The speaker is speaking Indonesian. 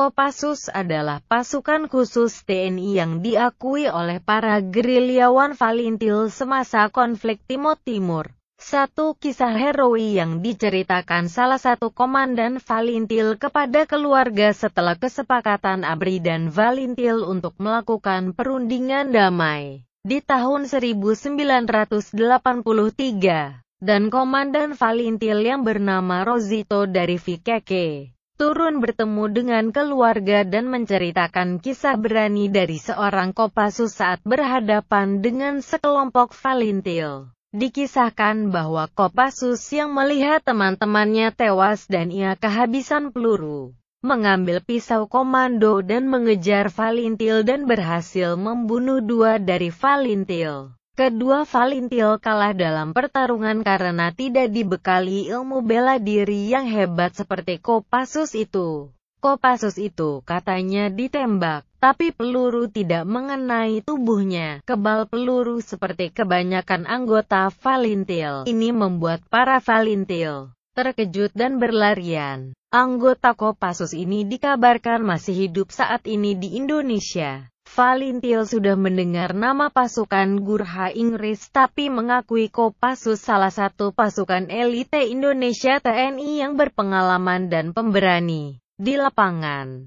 Kopassus adalah pasukan khusus TNI yang diakui oleh para gerilyawan Valintil semasa konflik Timur Timur. Satu kisah heroi yang diceritakan salah satu komandan Valintil kepada keluarga setelah kesepakatan Abri dan Valintil untuk melakukan perundingan damai di tahun 1983 dan komandan Valintil yang bernama Rosito dari Vikeke turun bertemu dengan keluarga dan menceritakan kisah berani dari seorang Kopassus saat berhadapan dengan sekelompok Valintil. Dikisahkan bahwa Kopassus yang melihat teman-temannya tewas dan ia kehabisan peluru, mengambil pisau komando dan mengejar Valintil dan berhasil membunuh dua dari Valintil. Kedua Valintil kalah dalam pertarungan karena tidak dibekali ilmu bela diri yang hebat seperti Kopassus itu. Kopassus itu katanya ditembak, tapi peluru tidak mengenai tubuhnya. Kebal peluru seperti kebanyakan anggota Valintil. Ini membuat para Valintil terkejut dan berlarian. Anggota Kopassus ini dikabarkan masih hidup saat ini di Indonesia. Valintil sudah mendengar nama pasukan Gurha Inggris tapi mengakui Kopassus salah satu pasukan elite Indonesia TNI yang berpengalaman dan pemberani di lapangan.